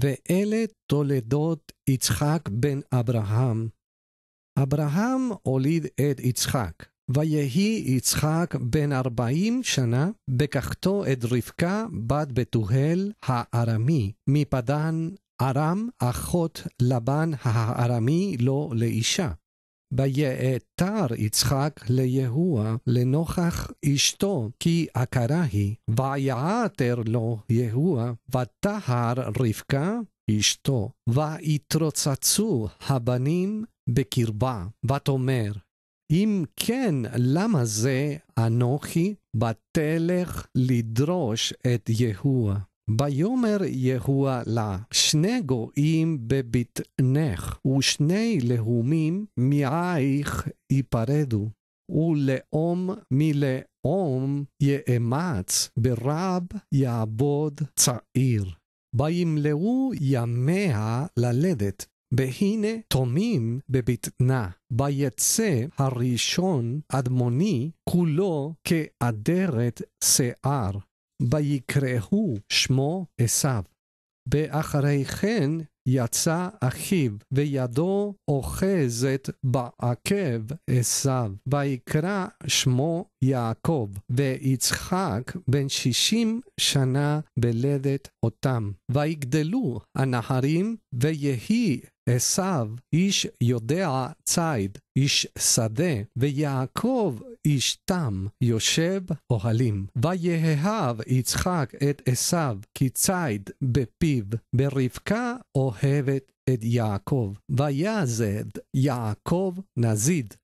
ואלה תולדות יצחק בן אברהם. אברהם הוליד את יצחק, ויהי יצחק בן ארבעים שנה, בקחתו את רבקה בת בתוהל הארמי, מפדן ארם אחות לבן הארמי לו לא לאישה. ויעתר יצחק ליהוע לנוכח אשתו, כי עקרה היא, ויעתר לו יהוע ותהר רבקה אשתו, ויתרוצצו הבנים בקרבה, ותאמר, אם כן, למה זה אנוכי? בתלך לדרוש את יהוה. ויאמר יהוה לה, שני גויים בבטנך, ושני לאומים מעייך ייפרדו, ולאום מלאום יאמץ, ברב יעבוד צעיר. וימלאו ימיה ללדת, והנה תומים בבטנה, ויצא הראשון אדמוני כולו כאדרת שיער. ויקראו שמו עשיו. ואחרי כן יצא אחיו, וידו אוחזת בעקב עשיו, ויקרא שמו יעקב, ויצחק בן שישים שנה בלדת אותם. ויגדלו הנהרים, ויהי עשיו איש יודע ציד, איש שדה, ויעקב איש תם יושב אוהלים. ויהב יצחק את עשיו כציד בפיו, ברבקה אוהבת את יעקב. ויעזד יעקב נזיד.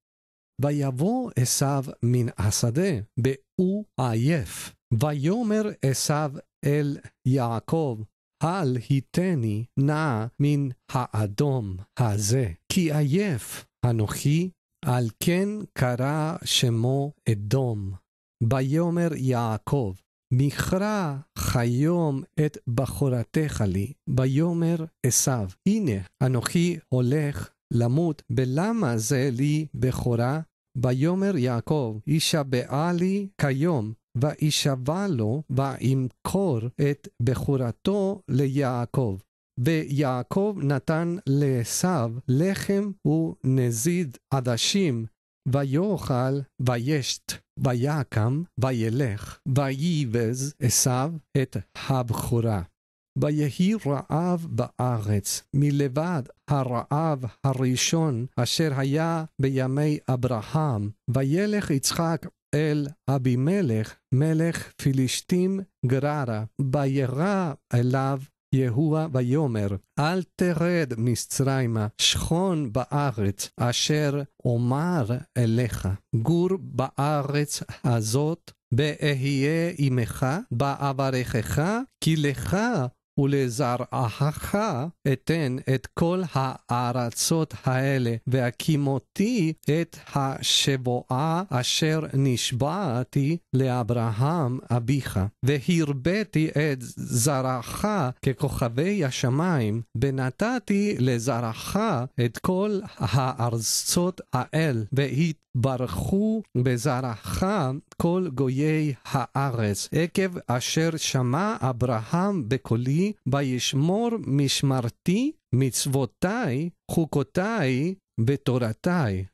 ויבוא עשיו מן השדה, באו עייף. ויאמר עשיו אל יעקב, אל היתני נא מן האדום הזה, כי עייף אנוכי על כן קרא שמו אדום, ביומר יעקב, מכרה חיום את בחורתך לי, ויאמר עשו, הנה אנוכי הולך למות, ולמה זה לי בכורה? ויאמר יעקב, הישבעה לי כיום, וישבע לו, וימכור את בחורתו ליעקב. ויעקב נתן לעשו לחם ונזיד עדשים, ויאכל וישת, ויקם, וילך, וייבז עשו את הבכורה. ויהי רעב בארץ, מלבד הרעב הראשון אשר היה בימי אברהם, וילך יצחק אל אבימלך, מלך פלישתים גררה, וירא אליו יהוה ויאמר, אל תרד מצרימה, שכון בארץ, אשר אומר אליך, גור בארץ הזאת, באהיה עמך, באברכך, כי לך ולזרעך אתן את כל הארצות האלה, והקימותי את השבועה אשר נשבעתי לאברהם אביך, והרביתי את זרעך ככוכבי השמיים, ונתתי לזרעך את כל הארצות האל, והתברכו בזרעך כל גויי הארץ, עקב אשר שמע אברהם בקולי בישמור וישמור משמרתי, מצוותי, חוקותי ותורתי.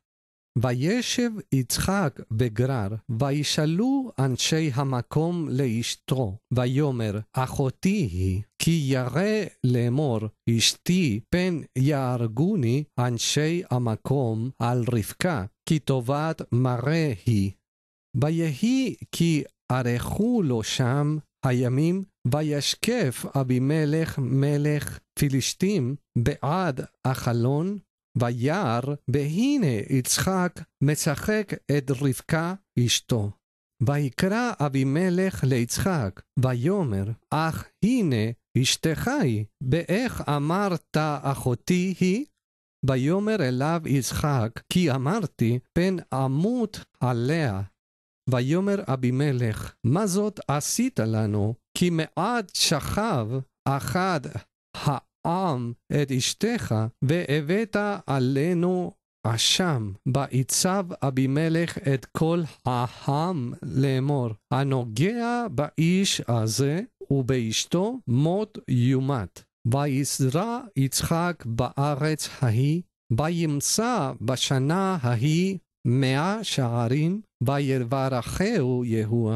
וישב יצחק בגרר, וישאלו אנשי המקום לאשתו, ויאמר, אחותי היא, כי ירא לאמור, אשתי פן יהרגוני אנשי המקום על רבקה, כי טובת מראה היא. ויהי כי ערכו לו שם הימים וישקף אבימלך מלך פלישתים בעד החלון וירא, והנה יצחק משחק את רבקה אשתו. ויקרא אבימלך ליצחק, ויאמר, אך הנה אשתך היא, באיך אמרת אחותי היא? ויאמר אליו יצחק, כי אמרתי, פן אמות עליה, ויאמר אבימלך, מה זאת עשית לנו? כי מעט שכב אחד העם את אשתך, והבאת עלינו אשם. ויצב אבימלך את כל העם לאמור, הנוגע באיש הזה ובאשתו מות יומת. ויזרע יצחק בארץ ההיא, וימצא בשנה ההיא מאה שערים, ויברכהו יהוא.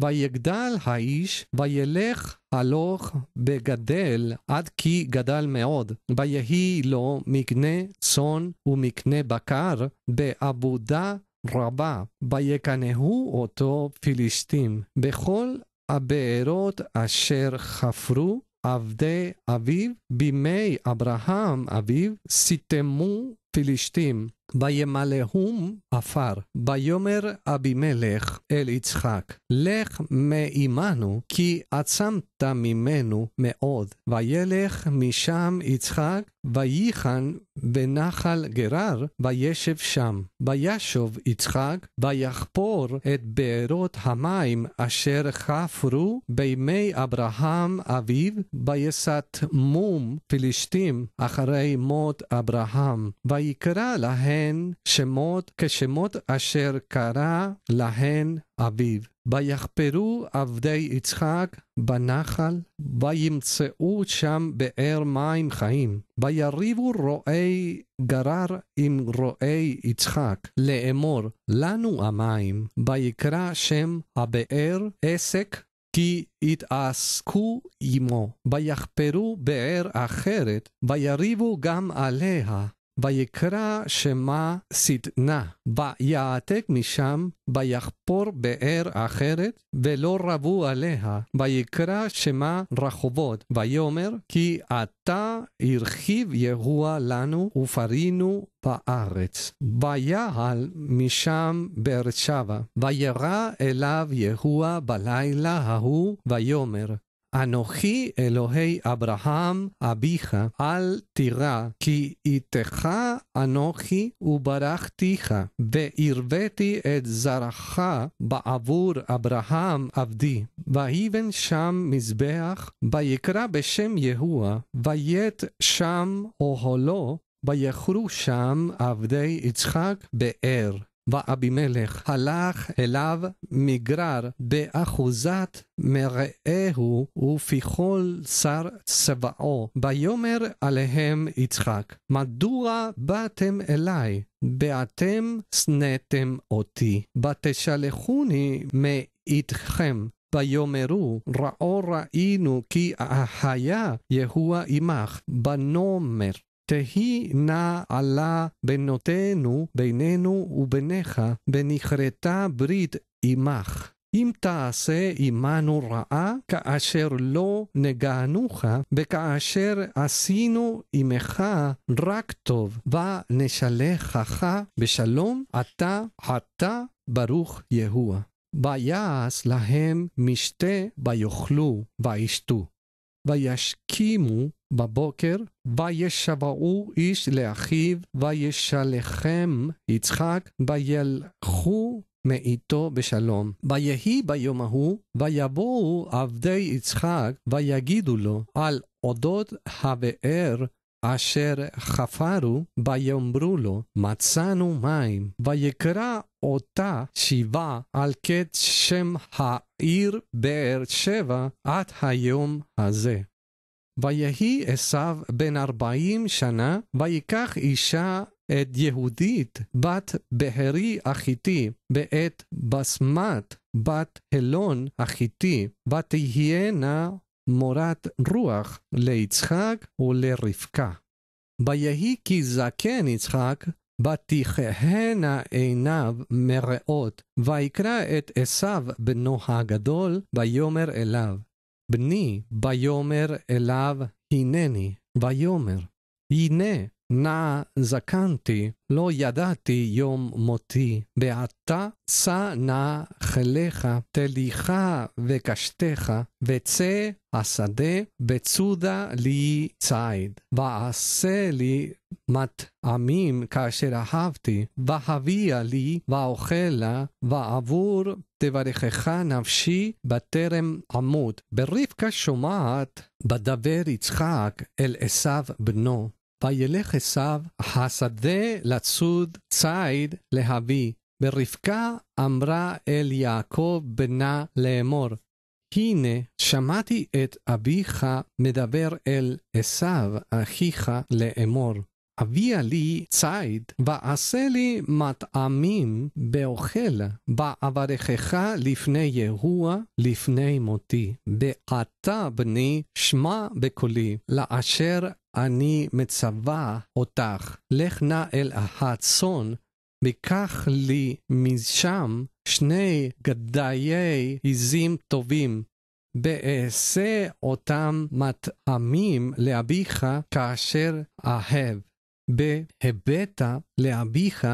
ויגדל האיש, וילך הלוך בגדל, עד כי גדל מאוד. ויהי לו מקנה צאן ומקנה בקר, בעבודה רבה. ויקנהו אותו פלישתים, בכל הבארות אשר חפרו עבדי אביו, בימי אברהם אביו, סיתמו פלישתים. וימלאום עפר, ויאמר אבימלך אל יצחק, לך מעמנו, כי עצמת ממנו מאוד. וילך משם יצחק, וייחן בנחל גרר, וישב שם. וישוב יצחק, ויחפור את בארות המים אשר חפרו בימי אברהם אביו, ויסתמום פלישתים אחרי מות אברהם. ויקרא להם הן שמות כשמות אשר קרא להן אביו. ויחפרו עבדי יצחק בנחל, וימצאו שם באר מים חיים. ויריבו רועי גרר עם רועי יצחק, לאמור לנו המים. ויקרא שם הבאר עסק כי יתעסקו עמו, ויחפרו באר אחרת, ויריבו גם עליה, ויקרא שמה שטנה, ויעתק משם, ויחפור באר אחרת, ולא רבו עליה, ויקרא שמה רחובות, ויאמר כי עתה הרחיב יהוע לנו, ופרינו בארץ. ויעל משם באר שבע, וירא אליו יהוע בלילה ההוא, ויאמר אנוכי אלוהי אברהם אביך, אל תירא, כי איתך אנוכי וברכתיך, והרוויתי את זרעך בעבור אברהם עבדי. ויבן שם מזבח, ויקרא בשם יהוה, וית שם אוהלו, ויכרו שם עבדי יצחק באר. ואבימלך הלך אליו מגרר באחוזת מרעהו ופיכול שר צבאו. ויאמר עליהם יצחק, מדוע באתם אלי? באתם שנאתם אותי, ותשלחוני מאיתכם. ויאמרו ראו ראינו כי היה יהוא עמך בנומר. תהי נא עלה בנותינו, בינינו וביניך, ונכרתה ברית עמך. אם תעשה עמנו רעה, כאשר לא נגענוך, וכאשר עשינו עמך רק טוב, ונשלחך בשלום, אתה עתה ברוך יהוה. ויעש להם משתה ויאכלו וישתו. וישכימו בבוקר, וישבעו איש לאחיו, וישלחם יצחק, וילכו מאיתו בשלום. ויהי ביום ההוא, ויבואו עבדי יצחק, ויגידו לו על אודות הבאר אשר חפרו ויאמרו לו, מצאנו מים, ויקרא אותה שיבה על קץ שם העיר באר שבע עד היום הזה. ויהי עשיו בן ארבעים שנה, ויקח אישה את יהודית, בת בהרי החיתי, ואת בסמת, בת הלון החיתי, ותהיינה מורת רוח ליצחק ולרבקה. ויהי כי זקן יצחק, בתיכהנה עיניו מרעות, ויקרא את עשיו בנו הגדול, ויאמר אליו, בני, ויאמר אליו, הנני, ויאמר, הנה, נא זקנתי, לא ידעתי יום מותי, ועתה צא נא חילך, תליכה וקשתך, וצא השדה, בצודה לי ציד, ועשה לי מטעמים כאשר אהבתי, והביאה לי, ואוכלה, ועבור תברכך נפשי בטרם עמוד. ברבקה שומעת בדבר יצחק אל עשיו בנו. וילך עשיו, השדה לצוד ציד להבי ורבקה אמרה אל יעקב בנה לאמור, הנה שמעתי את אביך מדבר אל עשיו אחיך לאמור. הביא לי ציד, ועשה לי מטעמים באוכל, באברכך לפני יהוע, לפני מותי. ועתה בני, שמע בקולי, לאשר אני מצווה אותך, לך נא אל הצאן, וקח לי משם שני גדיי עזים טובים, ואעשה אותם מטעמים לאביך כאשר אהב, בהיבט לאביך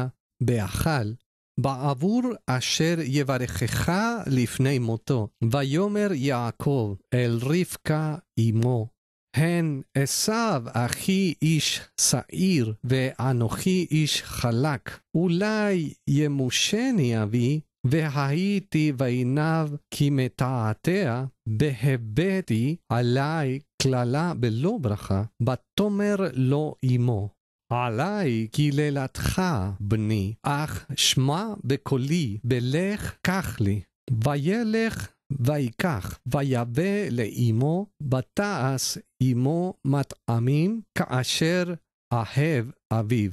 באכל, בעבור אשר יברכך לפני מותו. ויאמר יעקב אל רבקה אמו, הן עשיו אחי איש שעיר ואנוכי איש חלק. אולי ימושני אבי והייתי בעיניו מתעתע, בהבאתי עלי קללה בלא ברכה, ותאמר לו עמו. עלי קללתך, בני, אך שמע בקולי, בלך קח לי. וילך ויקח, ויבא לאמו, ותעש אמו מטעמים כאשר אהב אביו.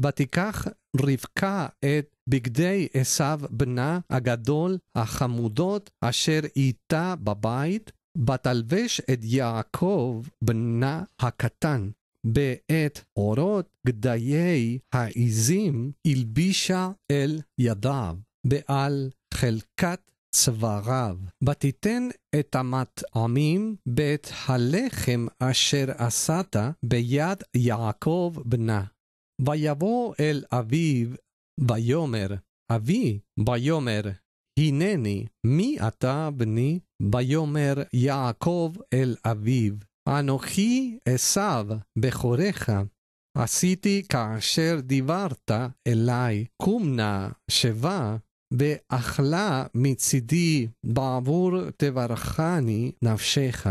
ותיקח רבקה את בגדי עשיו בנה הגדול, החמודות, אשר איתה בבית, ותלבש את יעקב בנה הקטן. בעת אורות גדיי העזים הלבישה אל ידיו, בעל חלקת רב. ותיתן את המטעמים ואת הלחם אשר עשת ביד יעקב בנה. ויבוא אל אביו ויאמר, אבי, ויאמר, הנני, מי אתה בני? ויאמר יעקב אל אביו, אנוכי עשו בכורך, עשיתי כאשר דיברת אלי, קום נא, שבה, ואכלה מצידי בעבור תברכני נפשך.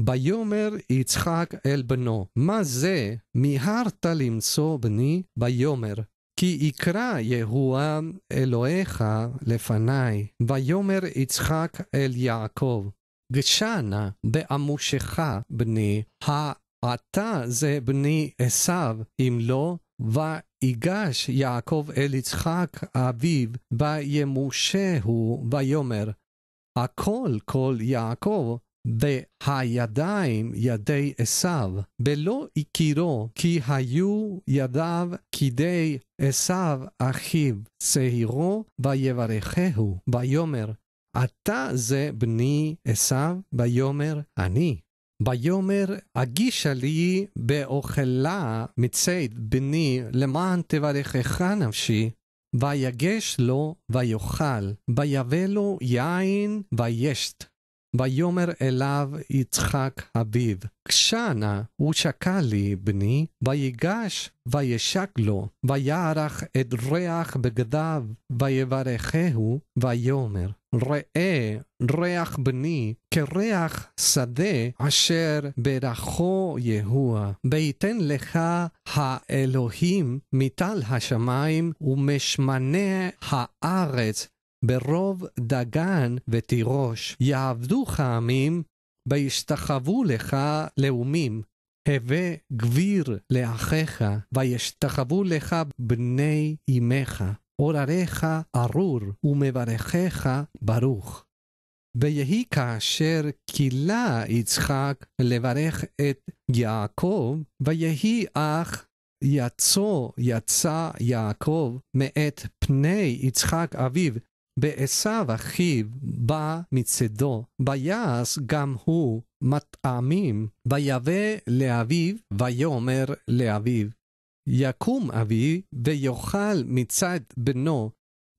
ביומר יצחק אל בנו, מה זה מיהרת למצוא בני? ויאמר, כי יקרא יהוה אלוהיך לפניי. ויאמר יצחק אל יעקב, גשנה בעמושך בני, האתה זה בני עשיו, אם לא, ייגש יעקב אל יצחק אביו, וימושהו, ויאמר, הכל כל יעקב, והידיים ידי עשיו, ולא הכירו כי היו ידיו כדי עשיו אחיו, שעירו ויברכהו, ויאמר, אתה זה בני עשיו, ויאמר אני. ויאמר הגישה לי באוכלה מציד בני למען איכה נפשי ויגש לו ויאכל ויבא לו יין וישת ויאמר אליו יצחק אביו, כשנה הוא שקע לי בני, ויגש וישק לו, ויערך את ריח בגדיו, ויברכהו, ויאמר, ראה ריח בני כריח שדה אשר ברכו יהוה, ויתן לך האלוהים מטל השמיים ומשמנה הארץ ברוב דגן ותירוש יעבדוך עמים, וישתחוו לך לאומים. הווה גביר לאחיך, וישתחוו לך בני אמך. עורריך ארור, ומברכיך ברוך. ויהי כאשר קילה יצחק לברך את יעקב, ויהי אך יצא יצא יעקב מאת פני יצחק אביו ועשו אחיו בא מצדו, ויעש גם הוא מטעמים, ויבא לאביו, ויאמר לאביו. יקום אבי ויאכל מצד בנו,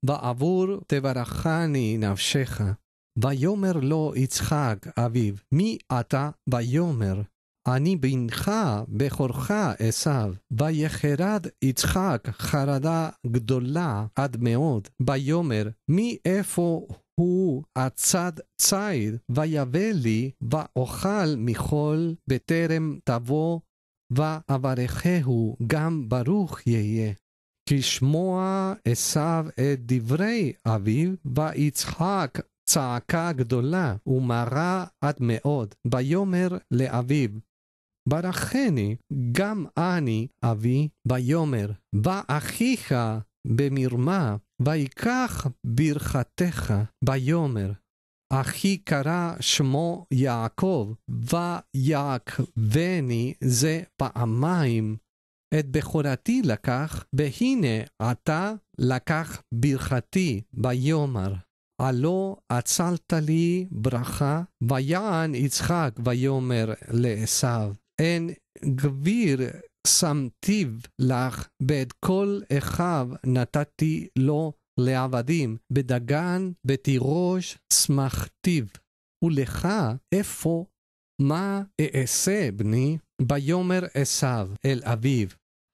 ועבור תברכני נפשך. ויאמר לו יצחק אביו, מי אתה? ויאמר, אני בנך בכורך עשיו. ויחרד יצחק חרדה גדולה עד מאוד, ויאמר מאיפה הוא הצד ציד, ויבא לי, ואוכל מחול, בטרם תבוא, ואברכהו גם ברוך יהיה. כשמוע עשיו את דברי אביו, ויצחק צעקה גדולה, ומרה עד מאוד, ויאמר לאביו, ברכני גם אני אבי ויאמר באחיך במרמה ויקח ברכתך ויאמר אחי קרא שמו יעקב ויעקבני זה פעמיים את בכורתי לקח, והנה אתה לקח ברכתי, ויאמר. הלא עצלת לי ברכה, ויען יצחק ויאמר לעשו. אין גביר שמתיו לך, ואת כל אחיו נתתי לו לעבדים, בדגן, בתירוש, שמחתיו. ולך, איפה, מה אעשה, בני, ביאמר עשיו אל אביו,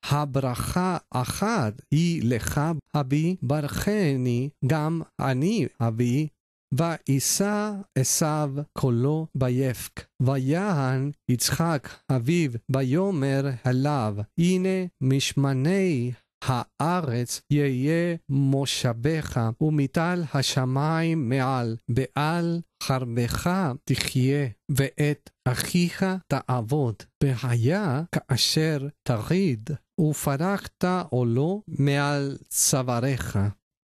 הברכה אחת היא לך, אבי, ברכני גם אני, אבי, ויישא עשיו קולו ביפק. ויען יצחק אביו ויאמר אליו, הנה משמני הארץ יהיה מושבך, ומטל השמיים מעל, בעל חרבך תחיה, ואת אחיך תעבוד. והיה כאשר תריד, ופרחת עולו מעל צוואריך.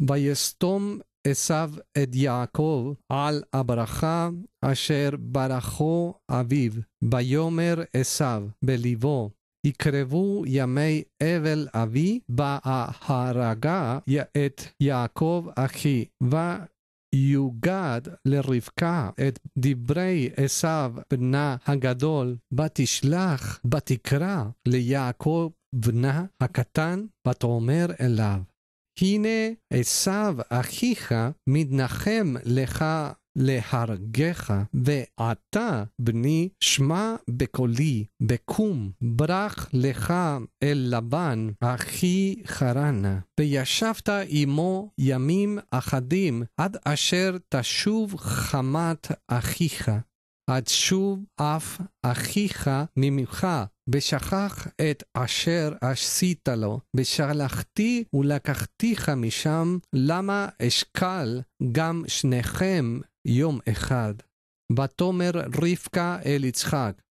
ויסתום עשיו את יעקב על הברכה אשר ברכו אביו, ויאמר עשיו בלבו, יקרבו ימי אבל אבי, בהרגה את יעקב אחי, ויוגד לרבקה את דברי עשיו בנה הגדול, בתשלח, בתקרא ליעקב בנה הקטן, ותאמר אליו. הנה עשיו אחיך מתנחם לך להרגך, ועתה בני שמע בקולי, בקום, ברח לך אל לבן, אחי חרנה. וישבת עמו ימים אחדים, עד אשר תשוב חמת אחיך. עד שוב אף אחיך ממך, ושכח את אשר עשית לו, ושלחתי ולקחתיך משם, למה אשכל גם שניכם יום אחד. ותאמר רבקה אל יצחק,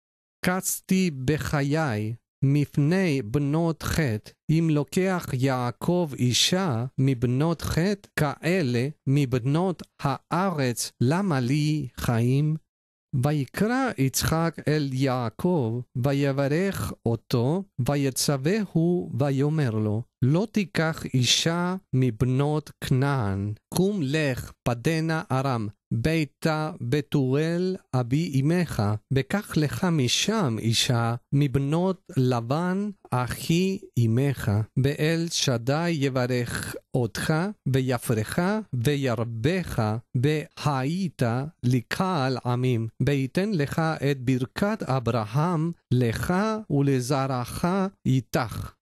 קצתי בחיי מפני בנות חטא, אם לוקח יעקב אישה מבנות חטא כאלה, מבנות הארץ, למה לי חיים? ויקרא יצחק אל יעקב, ויברך אותו, ויצווהו, ויאמר לו. לא תיקח אישה מבנות כנען, קום לך פדנה ארם, ביתה בתוראל אבי אמך, בקח לך משם אישה מבנות לבן אחי אמך, ואל שדי יברך אותך, ויפרך וירבך, והיית לקהל עמים, ויתן לך את ברכת אברהם, לך ולזרעך איתך.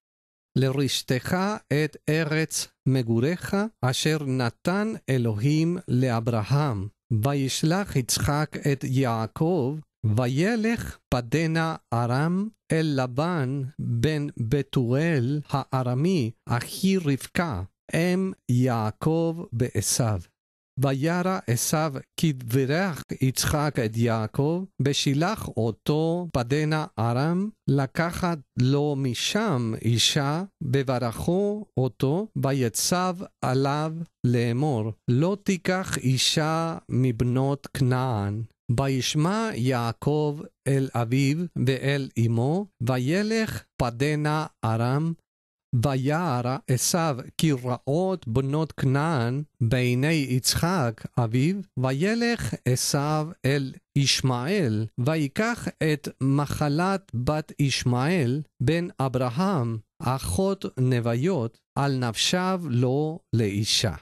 לרשתך את ארץ מגוריך, אשר נתן אלוהים לאברהם. וישלח יצחק את יעקב, וילך פדנה ארם אל לבן בן בתואל הארמי, אחי רבקה, אם יעקב בעשיו. וירא עשיו כי דברך יצחק את יעקב, ושילח אותו בדנה ארם, לקחת לו משם אישה, בברכו אותו, ויצב עליו לאמור, לא תיקח אישה מבנות כנען. וישמע יעקב אל אביו ואל אמו, וילך פדנה ארם, ויערה עשיו כי רעות בנות כנען בעיני יצחק אביו, וילך עשיו אל ישמעאל, ויקח את מחלת בת ישמעאל, בן אברהם, אחות נוויות, על נפשיו לו לאישה.